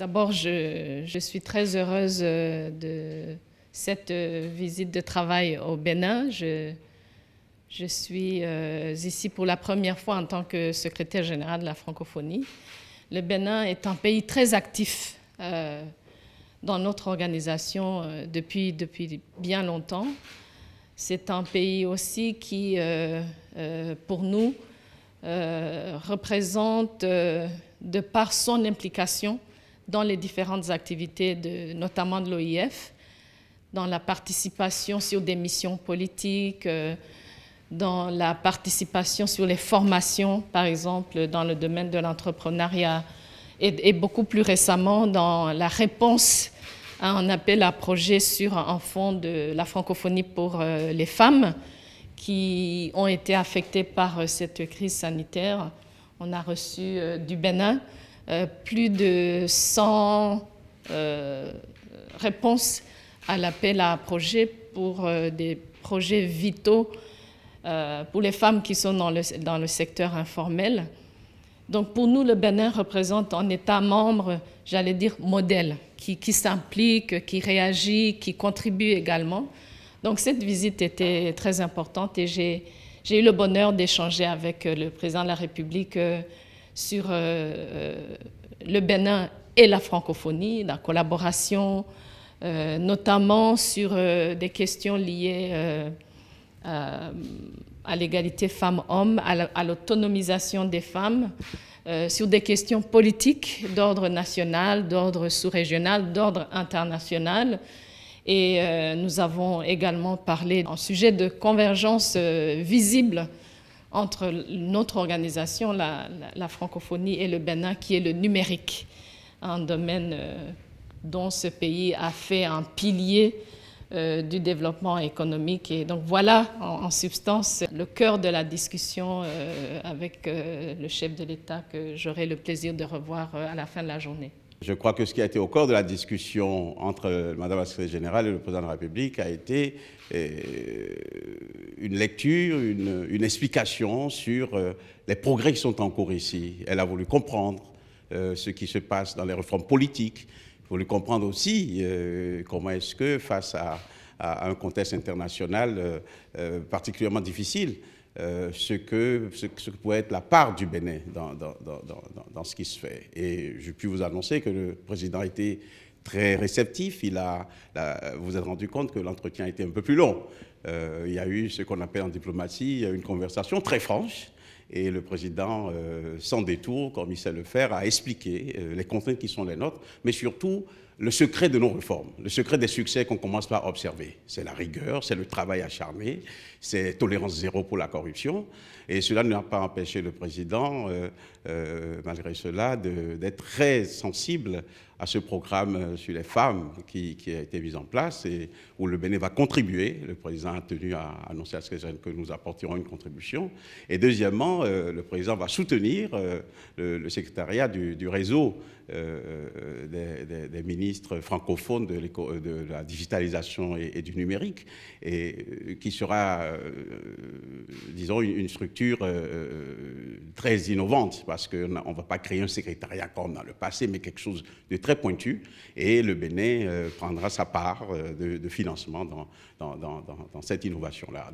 D'abord, je, suis très heureuse euh, de cette euh, visite de travail au Bénin. Je, suis euh, ici pour la première fois en tant que secrétaire générale de la francophonie. Le Bénin est un pays très actif dans notre organisation depuis bien longtemps. C'est un pays aussi qui, pour nous, représente, de par son implication, dans les différentes activités, de, notamment de l'OIF, dans la participation sur des missions politiques, euh, dans la participation sur les formations, par exemple, dans le domaine de l'entrepreneuriat, et, et, beaucoup plus récemment dans la réponse à un appel à projet sur un fonds de la francophonie pour euh, les femmes qui ont été affectées par euh, cette crise sanitaire. On a reçu du Bénin euh, plus de 100 euh, réponses à l'appel à projet pour euh, des projets vitaux pour les femmes qui sont dans le, dans le secteur informel. Donc pour nous, le Bénin représente un État membre, j'allais dire, modèle, qui, qui s'implique, qui réagit, qui contribue également. Donc cette visite était très importante et j'ai eu le bonheur d'échanger avec le président de la République sur euh, euh, le Bénin et la francophonie, la collaboration, euh, notamment sur des questions liées à, l'égalité femmes-hommes, à l'autonomisation des femmes, sur des questions politiques d'ordre national, d'ordre sous-régional, d'ordre international. Et nous avons également parlé en sujet de convergence visible entre notre organisation, la, francophonie et le Bénin, qui est le numérique, un domaine euh, dont ce pays a fait un pilier euh, du développement économique. Et donc voilà, en, substance, le cœur de la discussion euh, avec le chef de l'État que j'aurai le plaisir de revoir à la fin de la journée. Je crois que ce qui a été au corps de la discussion entre Madame la Secrétaire générale et le Président de la République a été euh, une lecture, une, explication sur euh, les progrès qui sont en cours ici. Elle a voulu comprendre euh, ce qui se passe dans les réformes politiques, voulu comprendre aussi comment est-ce que face à, un contexte international particulièrement difficile, euh, ce, que, ce, pourrait être la part du Bénin dans, dans, dans, dans, ce qui se fait. Et je puis vous annoncer que le président a été très réceptif. Il a, vous vous êtes rendu compte que l'entretien a été un peu plus long. Euh, il y a eu ce qu'on appelle en diplomatie une conversation très franche. Et le président, euh, sans détour, comme il sait le faire, a expliqué les contraintes qui sont les nôtres, mais surtout le secret de nos réformes, le secret des succès qu'on commence par observer, c'est la rigueur, c'est le travail acharné, c'est tolérance zéro pour la corruption. Et cela n'a pas empêché le président, euh, euh, malgré cela, d'être très sensible à ce programme euh, sur les femmes qui, a été mis en place et où le Bénin va contribuer. Le président a tenu à annoncer à ce que nous apporterons une contribution. Et deuxièmement, euh, le président va soutenir euh, le, secrétariat du, réseau des, ministres francophones de, la digitalisation et, du numérique, et qui sera, disons, une structure très innovante, parce qu'on ne va pas créer un secrétariat comme dans le passé, mais quelque chose de très pointu, et le Bénin euh, prendra sa part euh, de, financement dans cette innovation-là.